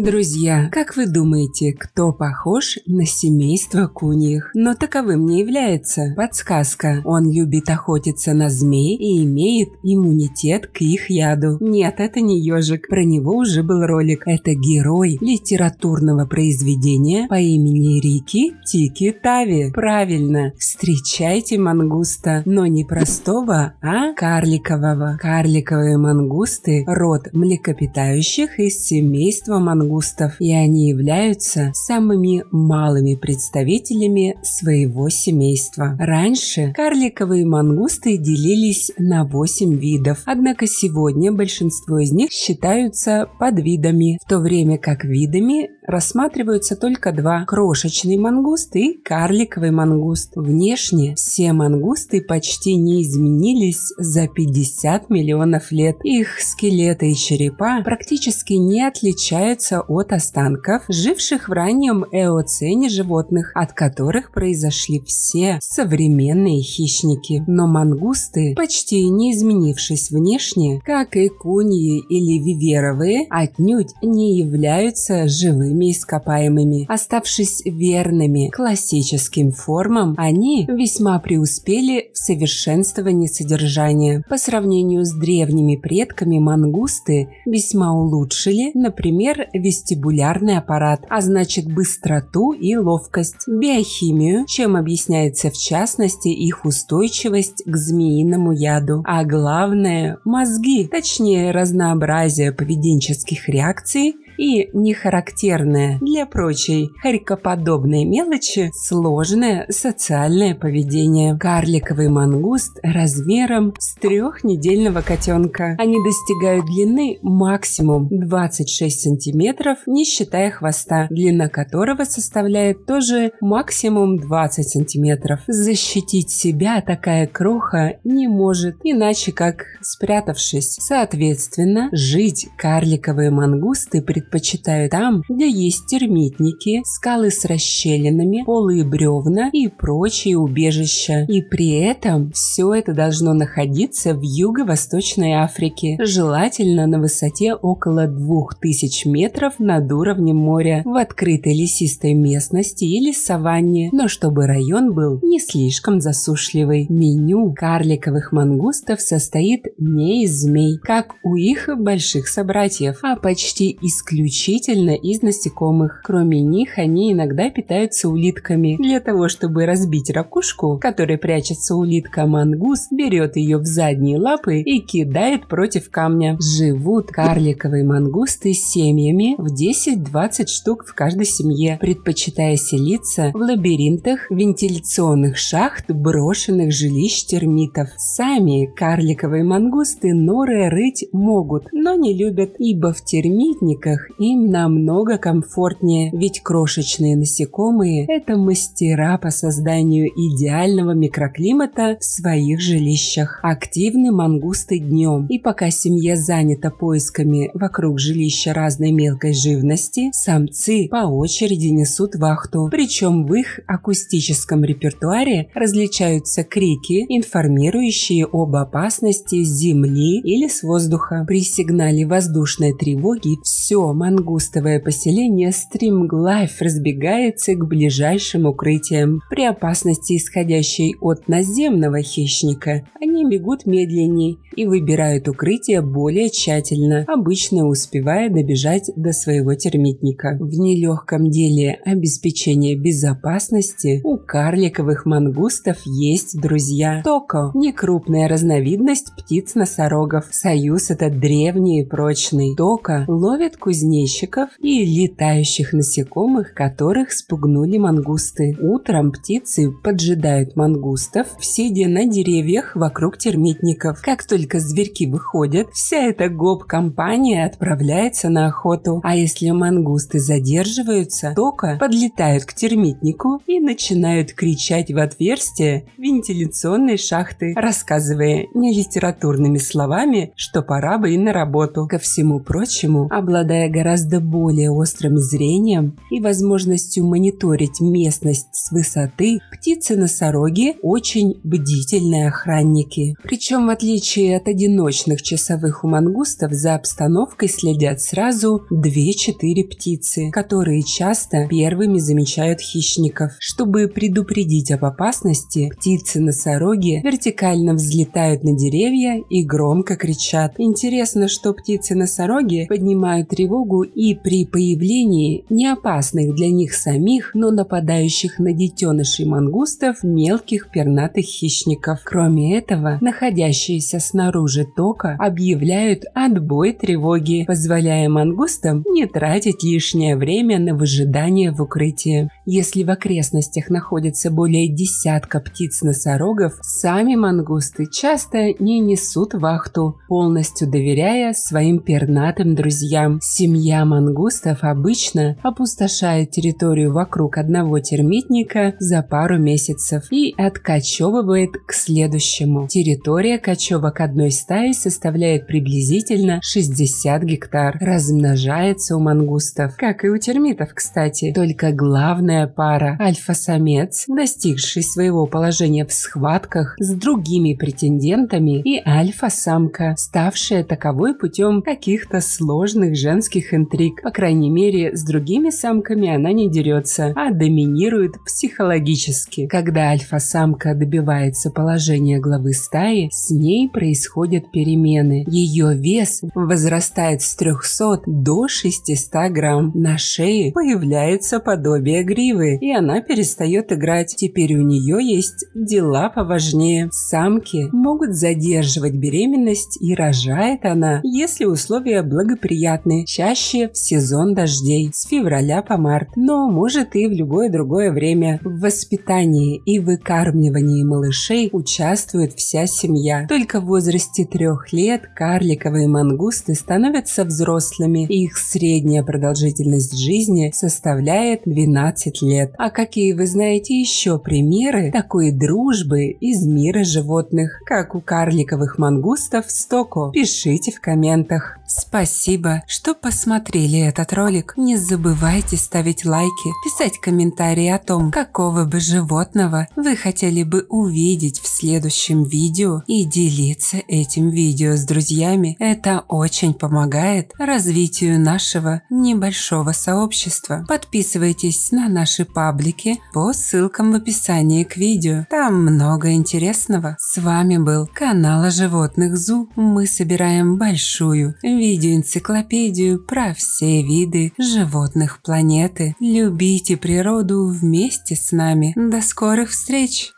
Друзья, как вы думаете, кто похож на семейство куньих? Но таковым не является. Подсказка. Он любит охотиться на змей и имеет иммунитет к их яду. Нет, это не ежик. Про него уже был ролик. Это герой литературного произведения по имени Рики Тики Тави. Правильно. Встречайте мангуста, но не простого, а карликового. Карликовые мангусты – род млекопитающих из семейства мангустов кустов, и они являются самыми малыми представителями своего семейства. Раньше карликовые мангусты делились на 8 видов, однако сегодня большинство из них считаются подвидами, в то время как видами рассматриваются только два – крошечный мангуст и карликовый мангуст. Внешне все мангусты почти не изменились за 50 миллионов лет. Их скелеты и черепа практически не отличаются от останков живших в раннем эоцене животных, от которых произошли все современные хищники. Но мангусты, почти не изменившись внешне, как и куньи или виверовые, отнюдь не являются живыми ископаемыми. Оставшись верными классическим формам, они весьма преуспели в совершенствовании содержания. По сравнению с древними предками мангусты весьма улучшили, например, вестибулярный аппарат, а значит быстроту и ловкость, биохимию, чем объясняется в частности их устойчивость к змеиному яду, а главное – мозги, точнее разнообразие поведенческих реакций и нехарактерное для прочей хорькоподобной мелочи сложное социальное поведение. Карликовый мангуст размером с трехнедельного котенка. Они достигают длины максимум 26 сантиметров, не считая хвоста, длина которого составляет тоже максимум 20 сантиметров. Защитить себя такая кроха не может, иначе как спрятавшись. Соответственно, жить карликовые мангусты пред предпочитаю там, где есть термитники, скалы с расщелинами, полые бревна и прочие убежища. И при этом все это должно находиться в юго-восточной Африке, желательно на высоте около 2000 метров над уровнем моря, в открытой лесистой местности или саванне, но чтобы район был не слишком засушливый. Меню карликовых мангустов состоит не из змей, как у их больших собратьев, а почти исключительно исключительно из насекомых. Кроме них, они иногда питаются улитками. Для того, чтобы разбить ракушку, которая прячется улитка, мангуст берет ее в задние лапы и кидает против камня. Живут карликовые мангусты семьями в 10-20 штук в каждой семье, предпочитая селиться в лабиринтах вентиляционных шахт брошенных жилищ термитов. Сами карликовые мангусты норы рыть могут, но не любят, ибо в термитниках животных им намного комфортнее, ведь крошечные насекомые – это мастера по созданию идеального микроклимата в своих жилищах. Активны мангусты днем, и пока семья занята поисками вокруг жилища разной мелкой живности, самцы по очереди несут вахту. Причем в их акустическом репертуаре различаются крики, информирующие об опасности с земли или с воздуха. При сигнале воздушной тревоги все мангустовое поселение стримглайф разбегается к ближайшим укрытиям. При опасности, исходящей от наземного хищника, они бегут медленнее и выбирают укрытие более тщательно, обычно успевая добежать до своего термитника. В нелегком деле обеспечения безопасности у карликовых мангустов есть друзья. Токо – некрупная разновидность птиц-носорогов. Союз – это древний и прочный. Токо ловит кузнец кузнечиков и летающих насекомых, которых спугнули мангусты. Утром птицы поджидают мангустов, сидя на деревьях вокруг термитников. Как только зверьки выходят, вся эта гоп-компания отправляется на охоту. А если мангусты задерживаются, тока подлетают к термитнику и начинают кричать в отверстие вентиляционной шахты, рассказывая не литературными словами, что пора бы и на работу. Ко всему прочему, обладая гораздо более острым зрением и возможностью мониторить местность с высоты, птицы-носороги очень бдительные охранники. Причем, в отличие от одиночных часовых у мангустов, за обстановкой следят сразу 2-4 птицы, которые часто первыми замечают хищников. Чтобы предупредить об опасности, птицы-носороги вертикально взлетают на деревья и громко кричат. Интересно, что птицы-носороги поднимают тревогу тревогу и при появлении неопасных для них самих, но нападающих на детенышей мангустов мелких пернатых хищников. Кроме этого, находящиеся снаружи тока объявляют отбой тревоги, позволяя мангустам не тратить лишнее время на выжидание в укрытии. Если в окрестностях находится более десятка птиц-носорогов, сами мангусты часто не несут вахту, полностью доверяя своим пернатым друзьям. Семья мангустов обычно опустошает территорию вокруг одного термитника за пару месяцев и откачевывает к следующему. Территория кочевок одной стаи составляет приблизительно 60 гектар. Размножается у мангустов, как и у термитов, кстати. Только главная пара – альфа-самец, достигший своего положения в схватках с другими претендентами, и альфа-самка, ставшая таковой путем каких-то сложных женских всяких интриг. По крайней мере, с другими самками она не дерется, а доминирует психологически. Когда альфа-самка добивается положения главы стаи, с ней происходят перемены. Ее вес возрастает с 300 до 600 грамм. На шее появляется подобие гривы, и она перестает играть. Теперь у нее есть дела поважнее. Самки могут задерживать беременность, и рожает она, если условия благоприятны. Чаще чаще в сезон дождей с февраля по март, но может и в любое другое время. В воспитании и выкармливании малышей участвует вся семья. Только в возрасте трех лет карликовые мангусты становятся взрослыми, их средняя продолжительность жизни составляет 12 лет. А какие вы знаете еще примеры такой дружбы из мира животных, как у карликовых мангустов Стоко? Пишите в комментах. Спасибо, что посмотрели посмотрели этот ролик, не забывайте ставить лайки, писать комментарии о том, какого бы животного вы хотели бы увидеть в следующем видео и делиться этим видео с друзьями. Это очень помогает развитию нашего небольшого сообщества. Подписывайтесь на наши паблики по ссылкам в описании к видео. Там много интересного. С вами был канал о животных Зу. Мы собираем большую видеоэнциклопедию про все виды животных планеты. Любите природу вместе с нами. До скорых встреч!